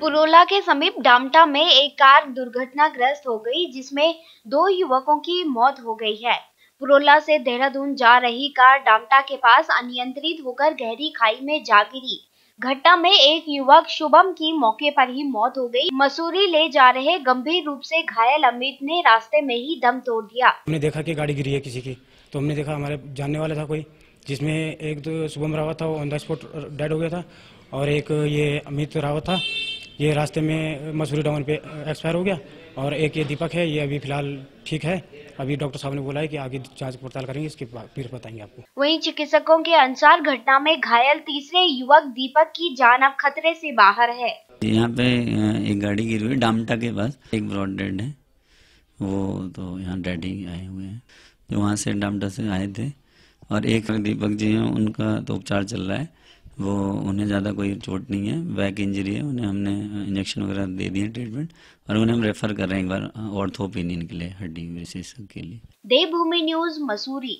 पुरोला के समीप डामटा में एक कार दुर्घटनाग्रस्त हो गई जिसमें दो युवकों की मौत हो गई है पुरोला से देहरादून जा रही कार डामटा के पास अनियंत्रित होकर गहरी खाई में जा गिरी घटना में एक युवक शुभम की मौके पर ही मौत हो गई मसूरी ले जा रहे गंभीर रूप से घायल अमित ने रास्ते में ही दम तोड़ दिया हमने देखा कि गाड़ी गिरी है किसी की तो हमने देखा हमारे जानने वाला था कोई जिसमें एक तो शुभम रावत था वो ऑन द स्पॉट डेड हो गया था और एक ये अमित रावत था ये रास्ते में मसूरी डाउन पे एक्सपायर हो गया और एक ये दीपक है ये अभी फिलहाल ठीक है अभी डॉक्टर साहब ने बोला है कि आगे जांच पड़ताल करेंगे इसके फिर बताएंगे आपको वहीं चिकित्सकों के अनुसार घटना में घायल तीसरे युवक दीपक की जान अब खतरे से बाहर है यहाँ पे एक गाड़ी गिरी हुई डामटा के पास एक ब्रॉडेड है वो तो यहाँ डेडी आए हुए हैं जो वहाँ से डामटा से आए थे और एक दीपक जी है उनका तो उपचार चल रहा है वो उन्हें ज़्यादा कोई चोट नहीं है बैक इंजरी है उन्हें हमने इंजेक्शन वगैरह दे दिए ट्रीटमेंट और उन्हें हम रेफर कर रहे हैं एक बार ऑर्थोपिनियन के लिए हड्डी विशेषज्ञ के लिए देवभूमि न्यूज मसूरी